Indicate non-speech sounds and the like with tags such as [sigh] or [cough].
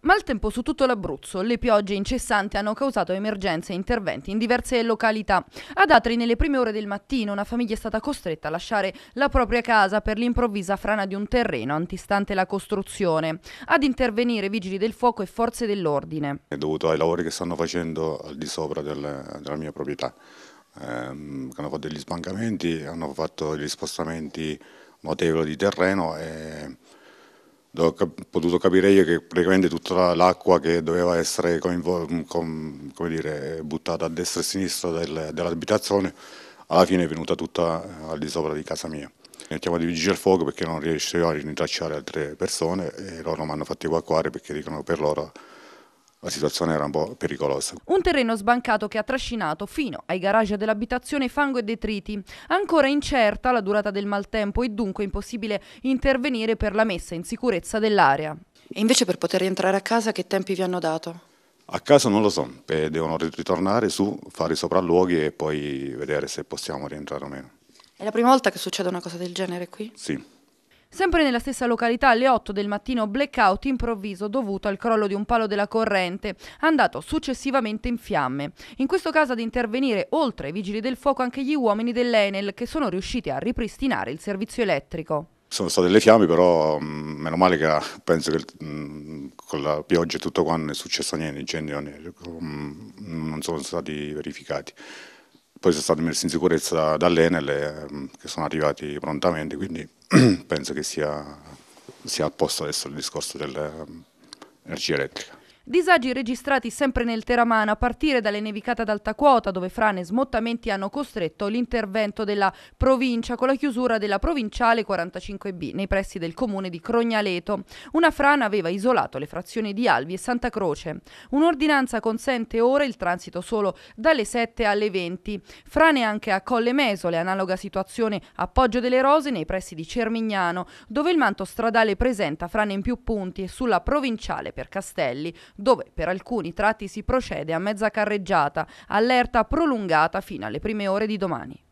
Maltempo su tutto l'Abruzzo, le piogge incessanti hanno causato emergenze e interventi in diverse località. Ad Atri nelle prime ore del mattino una famiglia è stata costretta a lasciare la propria casa per l'improvvisa frana di un terreno antistante la costruzione. Ad intervenire vigili del fuoco e forze dell'ordine. È dovuto ai lavori che stanno facendo al di sopra del, della mia proprietà. Ehm, hanno fatto degli sbancamenti, hanno fatto degli spostamenti notevoli di terreno e ho potuto capire io che praticamente tutta l'acqua che doveva essere com, dire, buttata a destra e a sinistra del, dell'abitazione alla fine è venuta tutta al di sopra di casa mia. Mi chiamo di vigile al fuoco perché non riuscivo a rintracciare altre persone e loro mi hanno fatto evacuare perché dicono per loro la situazione era un po' pericolosa. Un terreno sbancato che ha trascinato fino ai garage dell'abitazione fango e detriti. Ancora incerta la durata del maltempo e dunque impossibile intervenire per la messa in sicurezza dell'area. E invece per poter rientrare a casa che tempi vi hanno dato? A casa non lo so, eh, devono ritornare su, fare i sopralluoghi e poi vedere se possiamo rientrare o meno. È la prima volta che succede una cosa del genere qui? Sì. Sempre nella stessa località alle 8 del mattino blackout improvviso dovuto al crollo di un palo della corrente, andato successivamente in fiamme. In questo caso ad intervenire oltre ai vigili del fuoco anche gli uomini dell'Enel che sono riusciti a ripristinare il servizio elettrico. Sono state le fiamme, però mm, meno male che penso che mm, con la pioggia e tutto quanto non è successo niente, incendi mm, non sono stati verificati poi sono stati messi in sicurezza dall'Enel eh, che sono arrivati prontamente, quindi [clears throat] penso che sia, sia a posto adesso il discorso dell'energia elettrica. Disagi registrati sempre nel Teramana a partire dalle nevicate ad alta quota dove frane e smottamenti hanno costretto l'intervento della provincia con la chiusura della provinciale 45B nei pressi del comune di Crognaleto. Una frana aveva isolato le frazioni di Alvi e Santa Croce. Un'ordinanza consente ora il transito solo dalle 7 alle 20. Frane anche a Colle Mesole, analoga situazione a Poggio delle Rose nei pressi di Cermignano, dove il manto stradale presenta frane in più punti e sulla provinciale per Castelli, dove per alcuni tratti si procede a mezza carreggiata, allerta prolungata fino alle prime ore di domani.